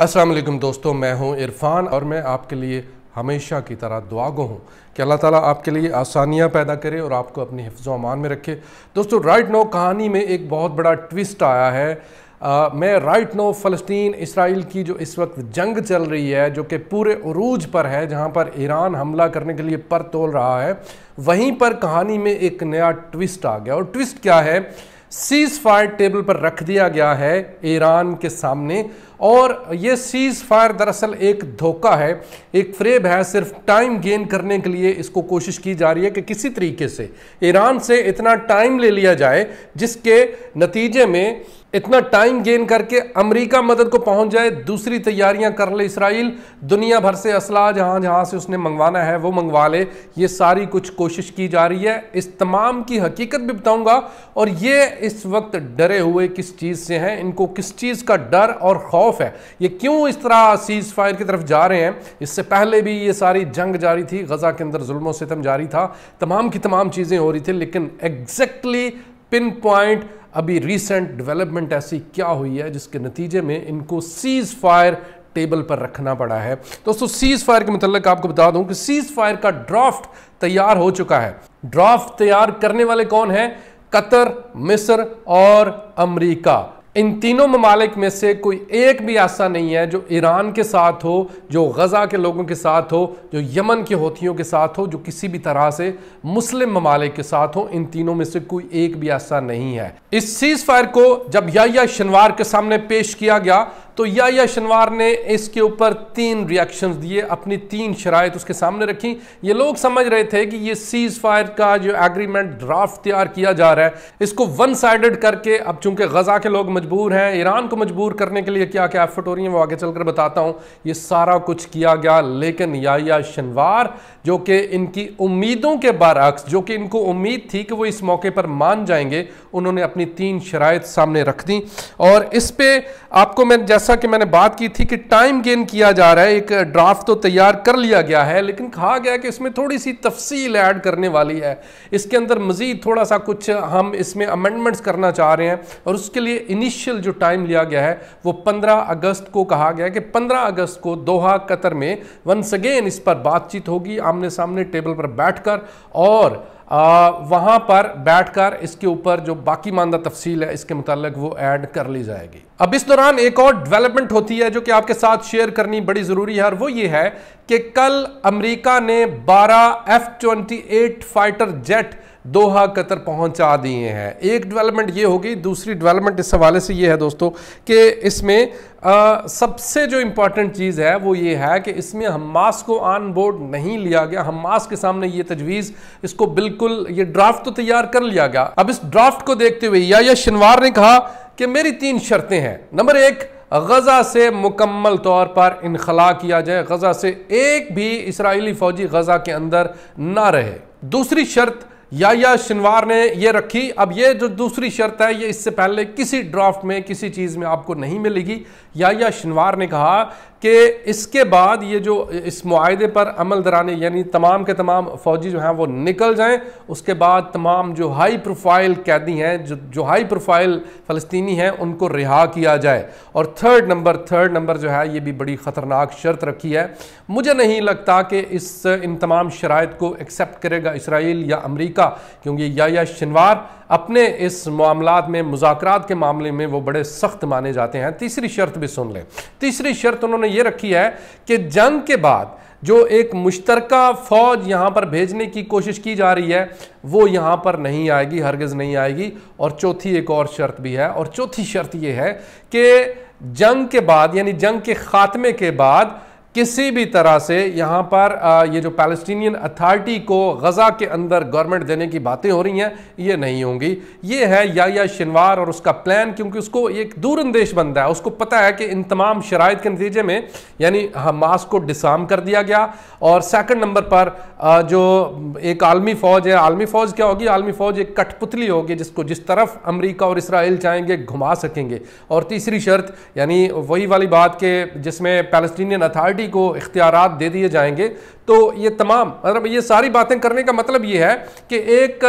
अस्सलाम वालेकुम दोस्तों मैं हूं इरफान और मैं आपके लिए हमेशा की तरह दुआ गो हूँ कि अल्लाह ताला आपके लिए आसानियाँ पैदा करे और आपको अपनी हिफ्जों अमान में रखे दोस्तों राइट नो कहानी में एक बहुत बड़ा ट्विस्ट आया है आ, मैं राइट नो फ़लस्तीन इसराइल की जो इस वक्त जंग चल रही है जो कि पूरे अरूज पर है जहाँ पर ईरान हमला करने के लिए पर तोल रहा है वहीं पर कहानी में एक नया ट्विस्ट आ गया और ट्विस्ट क्या है सीज़ फायर टेबल पर रख दिया गया है ईरान के सामने और ये सीज़ फायर दरअसल एक धोखा है एक फ्रेब है सिर्फ टाइम गेन करने के लिए इसको कोशिश की जा रही है कि किसी तरीके से ईरान से इतना टाइम ले लिया जाए जिसके नतीजे में इतना टाइम गेन करके अमेरिका मदद को पहुंच जाए दूसरी तैयारियां कर ले इसराइल दुनिया भर से असला जहां जहां से उसने मंगवाना है वो मंगवा ले ये सारी कुछ कोशिश की जा रही है इस तमाम की हकीकत भी बताऊंगा और ये इस वक्त डरे हुए किस चीज़ से हैं इनको किस चीज़ का डर और खौफ खौफ है ये क्यों इस तरह सीज फायर की तरफ जा रहे हैं इससे पहले भी ये सारी जंग जारी थी गज़ा के अंदर जुल्म सितम जारी था तमाम की तमाम चीज़ें हो रही थी लेकिन एग्जैक्टली पिन पॉइंट अभी रिसेंट डेवलपमेंट ऐसी क्या हुई है जिसके नतीजे में इनको सीज़ फायर टेबल पर रखना पड़ा है दोस्तों सीज़ फायर के मतलब आपको बता दूं कि सीज़ फायर का ड्राफ्ट तैयार हो चुका है ड्राफ्ट तैयार करने वाले कौन है कतर मिस्र और अमेरिका इन तीनों ममालिक में से कोई एक भी ऐसा नहीं है जो ईरान के साथ हो जो गज़ा के लोगों के साथ हो जो यमन के होतीयों के साथ हो जो किसी भी तरह से मुस्लिम ममालिक के साथ हो इन तीनों में से कोई एक भी ऐसा नहीं है इस सीज़ फायर को जब या शनिवार के सामने पेश किया गया तो या या शनवार ने इसके ऊपर तीन रिएक्शंस दिए अपनी तीन शराय उसके सामने रखी ये लोग समझ रहे थे कि ये सीज फायर का जो एग्रीमेंट ड्राफ्ट तैयार किया जा रहा है इसको वन साइडेड करके अब चूंकि गजा के लोग मजबूर हैं ईरान को मजबूर करने के लिए क्या क्या एफर्ट हो रही है वो आगे चलकर बताता हूं ये सारा कुछ किया गया लेकिन या या शनवार जो कि इनकी उम्मीदों के बारक्स जो कि इनको उम्मीद थी कि वो इस मौके पर मान जाएंगे उन्होंने अपनी तीन शराय सामने रख दी और इस पर आपको मैं जैसे जैसा कि मैंने बात की थी कि टाइम गेन किया जा रहा है एक ड्राफ्ट तो तैयार कर लिया गया है लेकिन कहा गया कि इसमें थोड़ी सी तफसील ऐड करने वाली है इसके अंदर मज़ीद थोड़ा सा कुछ हम इसमें अमेंडमेंट्स करना चाह रहे हैं और उसके लिए इनिशियल जो टाइम लिया गया है वो पंद्रह अगस्त को कहा गया कि पंद्रह अगस्त को दोहा कतर में वंस अगेन इस पर बातचीत होगी आमने सामने टेबल पर बैठ और वहाँ पर बैठकर इसके ऊपर जो बाकी मानदा तफसील है इसके मुतालिक वो ऐड कर ली जाएगी अब इस दौरान एक और डेवलपमेंट होती है जो कि आपके साथ शेयर करनी बड़ी ज़रूरी है और वो ये है कि कल अमेरिका ने 12 F twenty fighter jet Doha Qatar पहुंचा दिए हैं एक डेवलपमेंट ये होगी दूसरी डेवलपमेंट इस हवाले से ये है दोस्तों कि इसमें सबसे जो इम्पॉर्टेंट चीज़ है वो ये है कि इसमें हमास को ऑन बोर्ड नहीं लिया गया हमास के सामने ये तजवीज़ इसको बिल्कुल ये ड्राफ्ट तो तैयार कर लिया गया अब इस ड्राफ्ट को देखते हुए या, या शनवार ने कहा कि मेरी तीन शर्तें हैं नंबर एक गज़ा से मुकम्मल तौर पर इनखला किया जाए गज़ा से एक भी इसराइली फ़ौजी गज़ा के अंदर ना रहे दूसरी शर्त या शनिवार ने ये रखी अब ये जो दूसरी शर्त है ये इससे पहले किसी ड्राफ्ट में किसी चीज़ में आपको नहीं मिलेगी या शनिवार ने कहा कि इसके बाद ये जो इस माहे पर अमल दराने यानी तमाम के तमाम फौजी जो हैं वो निकल जाएं उसके बाद तमाम जो हाई प्रोफाइल कैदी हैं जो जो हाई प्रोफाइल फ़लस्तनी हैं उनको रिहा किया जाए और थर्ड नंबर थर्ड नंबर जो है ये भी बड़ी ख़तरनाक शर्त रखी है मुझे नहीं लगता कि इस इन तमाम शराइ को एक्सेप्ट करेगा इसराइल या अमरीका क्योंकि या, या शनवार अपने इस मामला में मुजाकर के मामले में वो बड़े सख्त माने जाते हैं तीसरी शर्त भी सुन लें तीसरी शर्त उन्होंने ये रखी है कि जंग के बाद जो एक मुश्तरका फ़ौज यहाँ पर भेजने की कोशिश की जा रही है वो यहाँ पर नहीं आएगी हरगज़ नहीं आएगी और चौथी एक और शर्त भी है और चौथी शर्त ये है कि जंग के बाद यानी जंग के ख़ात्मे के बाद किसी भी तरह से यहाँ पर ये जो पैलेस्टीनियन अथॉरिटी को गज़ा के अंदर गवर्नमेंट देने की बातें हो रही हैं ये नहीं होंगी ये है या या और उसका प्लान क्योंकि उसको एक दूरंदेश बनता है उसको पता है कि इन तमाम शराइ के नतीजे में यानी हमास को डिसाम कर दिया गया और सेकंड नंबर पर जो एक आलमी फ़ौज है आलमी फ़ौज क्या होगी आलमी फ़ौज एक कठपुतली होगी जिसको जिस तरफ अमरीका और इसराइल चाहेंगे घुमा सकेंगे और तीसरी शर्त यानी वही वाली बात के जिसमें पैलस्टीनियन अथॉरिटी को इख्तियार दे दिए जाएंगे तो ये तमाम मतलब ये सारी बातें करने का मतलब ये है कि एक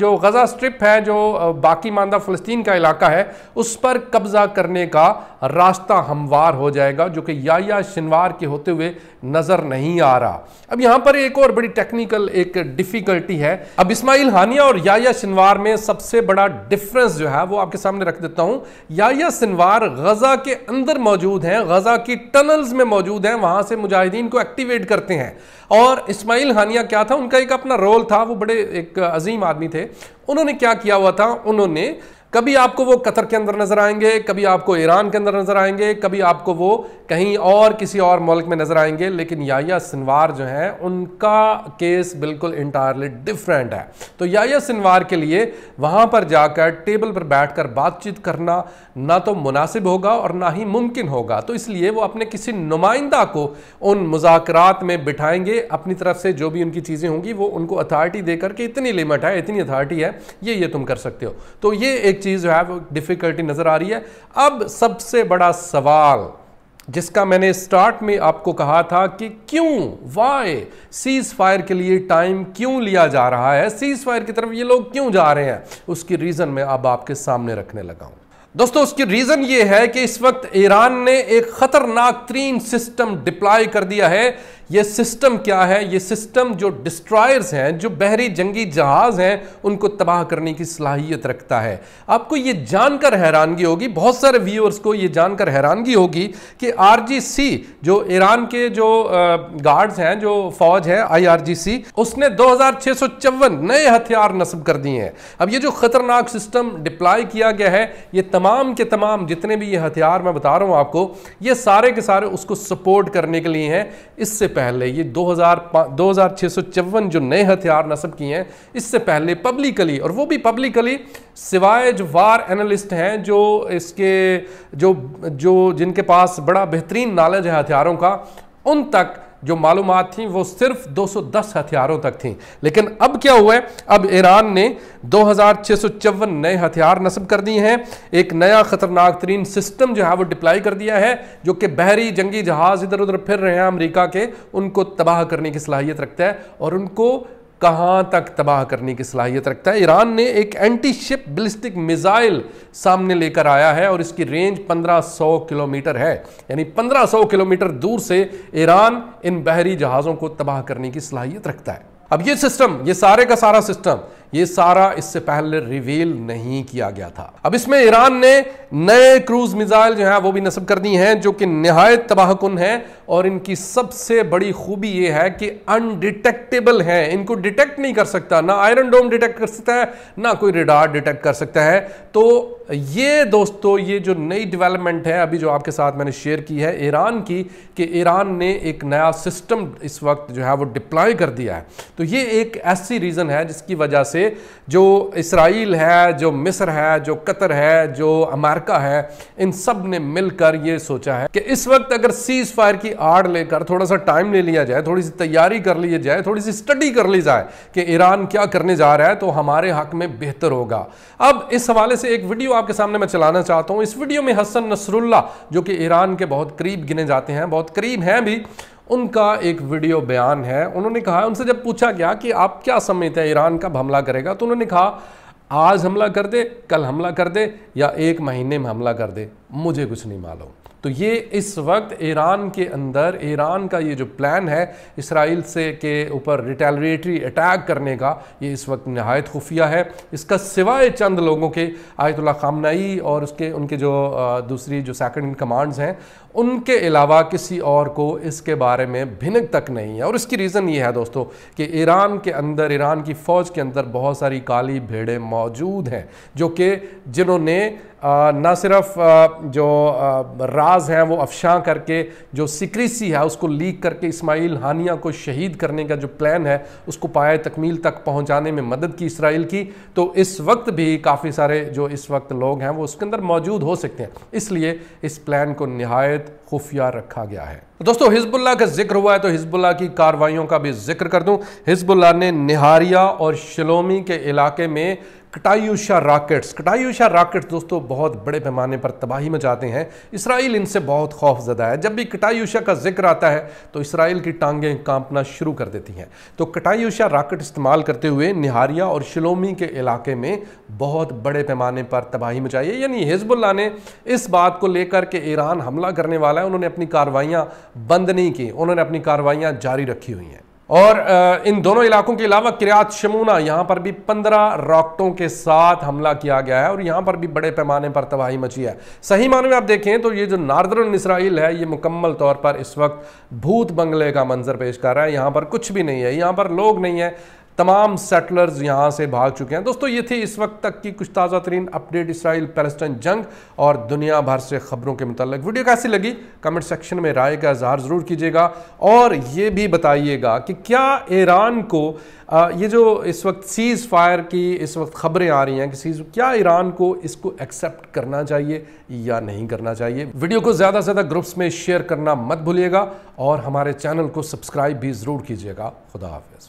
जो गज़ा स्ट्रिप है जो बाकी मानदा फ़लस्तीन का इलाका है उस पर कब्ज़ा करने का रास्ता हमवार हो जाएगा जो कि या, या शनवार के होते हुए नज़र नहीं आ रहा अब यहां पर एक और बड़ी टेक्निकल एक डिफ़िकल्टी है अब इस्माइल हानिया और या, या शनवार में सबसे बड़ा डिफरेंस जो है वो आपके सामने रख देता हूँ या, या शनवार गज़ा के अंदर मौजूद है गज़ा की टनल्स में मौजूद है वहां से मुजाहिदीन को एक्टिवेट करते हैं और इस्माइल हानिया क्या था उनका एक अपना रोल था वो बड़े एक अजीम आदमी थे उन्होंने क्या किया हुआ था उन्होंने कभी आपको वो कतर के अंदर नजर आएंगे कभी आपको ईरान के अंदर नजर आएंगे कभी आपको वो कहीं और किसी और मुल्क में नजर आएंगे लेकिन याया सिनवार जो है उनका केस बिल्कुल इंटायरली डिफरेंट है तो याया सिनवार के लिए वहां पर जाकर टेबल पर बैठकर बातचीत करना ना तो मुनासिब होगा और ना ही मुमकिन होगा तो इसलिए वो अपने किसी नुमाइंदा को उन मुजाकरात में बिठाएंगे अपनी तरफ से जो भी उनकी चीज़ें होंगी वो उनको अथॉरिटी देकर के इतनी लिमिट है इतनी अथॉरिटी है ये ये तुम कर सकते हो तो ये एक चीज़ जो है वो डिफ़िकल्टी नज़र आ रही है अब सबसे बड़ा सवाल जिसका मैंने स्टार्ट में आपको कहा था कि क्यों वाई सीज़ फायर के लिए टाइम क्यों लिया जा रहा है सीज़ फायर की तरफ ये लोग क्यों जा रहे हैं उसकी रीज़न मैं अब आपके सामने रखने लगा हूं दोस्तों उसकी रीज़न ये है कि इस वक्त ईरान ने एक ख़तरनाक तरीन सिस्टम डिप्लाई कर दिया है ये सिस्टम क्या है ये सिस्टम जो डिस्ट्रॉयर्स हैं जो बहरी जंगी जहाज़ हैं उनको तबाह करने की सलाहियत रखता है आपको ये जानकर हैरानगी होगी बहुत सारे व्यूअर्स को ये जानकर हैरानगी होगी कि आरजीसी जो ईरान के जो गार्ड्स हैं जो फौज है आईआरजीसी उसने दो नए हथियार नस्ब कर दिए हैं अब ये जो ख़तरनाक सिस्टम डिप्लाई किया गया है ये तमाम के तमाम जितने भी ये हथियार मैं बता रहा हूँ आपको ये सारे के सारे उसको सपोर्ट करने के लिए हैं इससे पहले ये दो 2654 जो नए हथियार नस्ब किए हैं इससे पहले पब्लिकली और वो भी पब्लिकली सिवाय जो वार एनालिस्ट हैं जो इसके जो जो जिनके पास बड़ा बेहतरीन नॉलेज है हथियारों का उन तक जो मालूम थी वो सिर्फ 210 हथियारों तक थी लेकिन अब क्या हुआ है अब ईरान ने दो नए हथियार नस्ब कर दिए हैं एक नया ख़तरनाक तरीन सिस्टम जो है वो डिप्लाई कर दिया है जो कि बहरी जंगी जहाज़ इधर उधर फिर रहे हैं अमरीका के उनको तबाह करने की सलाहियत रखता है और उनको कहां तक तबाह करने की सलाहियत रखता है ईरान ने एक एंटी शिप बिलिस्टिक मिसाइल सामने लेकर आया है और इसकी रेंज 1500 किलोमीटर है यानी 1500 किलोमीटर दूर से ईरान इन बहरी जहाज़ों को तबाह करने की सलाहियत रखता है अब ये सिस्टम ये सारे का सारा सिस्टम ये सारा इससे पहले रिवील नहीं किया गया था अब इसमें ईरान ने नए क्रूज मिसाइल जो है वो भी नस्ब कर दी हैं जो कि नहायत तबाहकुन है और इनकी सबसे बड़ी खूबी ये है कि अनडिटेक्टेबल हैं इनको डिटेक्ट नहीं कर सकता ना आयरन डोम डिटेक्ट कर सकता है ना कोई रिडार डिटेक्ट कर सकता है तो ये दोस्तों ये जो नई डेवलपमेंट है अभी जो आपके साथ मैंने शेयर की है ईरान की कि ईरान ने एक नया सिस्टम इस वक्त जो है वो डिप्लॉय कर दिया है तो ये एक ऐसी रीज़न है जिसकी वजह से से जो इसराइल है जो मिस्र है जो कतर है जो अमेरिका है इन सब ने मिलकर ये सोचा है कि इस वक्त अगर सीज फायर की आड़ लेकर थोड़ा सा टाइम ले लिया जाए थोड़ी सी तैयारी कर ली जाए थोड़ी सी स्टडी कर ली जाए कि ईरान क्या करने जा रहा है तो हमारे हक में बेहतर होगा अब इस हवाले से एक वीडियो आपके सामने मैं चलाना चाहता हूँ इस वीडियो में हसन नसरुल्ला जो कि ईरान के बहुत करीब गिने जाते हैं बहुत करीब हैं भी उनका एक वीडियो बयान है उन्होंने कहा उनसे जब पूछा गया कि आप क्या समय थे ईरान कब हमला करेगा तो उन्होंने कहा आज हमला कर दे कल हमला कर दे या एक महीने में हमला कर दे मुझे कुछ नहीं मालूम तो ये इस वक्त ईरान के अंदर ईरान का ये जो प्लान है इसराइल से के ऊपर रिटेलरेटरी अटैक करने का ये इस वक्त नहायत खुफिया है इसका सिवाय चंद लोगों के आयतुल्ला खामनाई और उसके उनके जो दूसरी जो सेकंड इन कमांड्स हैं उनके अलावा किसी और को इसके बारे में भिनक तक नहीं है और इसकी रीज़न ये है दोस्तों कि ईरान के अंदर ईरान की फ़ौज के अंदर बहुत सारी काली भेड़ें मौजूद हैं जो कि जिन्होंने न सिर्फ जो राज हैं वो अफशा करके जो सिक्रीसी है उसको लीक करके इस्माइल हानिया को शहीद करने का जो प्लान है उसको पाए तकमील तक पहुंचाने में मदद की इसराइल की तो इस वक्त भी काफ़ी सारे जो इस वक्त लोग हैं वो उसके अंदर मौजूद हो सकते हैं इसलिए इस प्लान को नहायत खुफिया रखा गया है तो दोस्तों हिजबुल्ला का जिक्र हुआ है तो हिजबुल्ला की कार्रवाइयों का भी जिक्र कर दूं हिजबुल्ला ने निहारिया और शलोमी के इलाके में कटायूशा रॉकेट्स कटायूशा रॉकेट्स दोस्तों बहुत बड़े पैमाने पर तबाही मचाते हैं इसराइल इनसे बहुत खौफजदा है जब भी कटायूशा का जिक्र आता है तो इसराइल की टांगें कांपना शुरू कर देती हैं तो कटायूशा रॉकेट इस्तेमाल करते हुए निहारिया और शिलोमी के इलाके में बहुत बड़े पैमाने पर तबाही मचाई है यानी हिजबुल्ला ने इस बात को लेकर के ईरान हमला करने वाला है उन्होंने अपनी कार्रवाइयाँ बंद नहीं की उन्होंने अपनी कार्रवाइयाँ जारी रखी हुई हैं और इन दोनों इलाकों के अलावा किरात शमूना यहाँ पर भी पंद्रह रॉकटों के साथ हमला किया गया है और यहाँ पर भी बड़े पैमाने पर तबाही मची है सही मानों में आप देखें तो ये जो नार्दर्न इसराइल है ये मुकम्मल तौर पर इस वक्त भूत बंगले का मंजर पेश कर रहा है यहाँ पर कुछ भी नहीं है यहाँ पर लोग नहीं है तमाम सेटलर्स यहाँ से भाग चुके हैं दोस्तों ये थी इस वक्त तक की कुछ ताज़ा तरीन अपडेट इसराइल पैलेस्टाइन जंग और दुनिया भर से खबरों के मुतल वीडियो कैसी लगी कमेंट सेक्शन में राय का इजहार ज़रूर कीजिएगा और ये भी बताइएगा कि क्या ईरान को ये जो इस वक्त सीज़ फायर की इस वक्त खबरें आ रही हैं कि सीज क्या ईरान को इसको एक्सेप्ट करना चाहिए या नहीं करना चाहिए वीडियो को ज़्यादा से ज़्यादा ग्रुप्स में शेयर करना मत भूलिएगा और हमारे चैनल को सब्सक्राइब भी ज़रूर कीजिएगा खुदा हाफिज़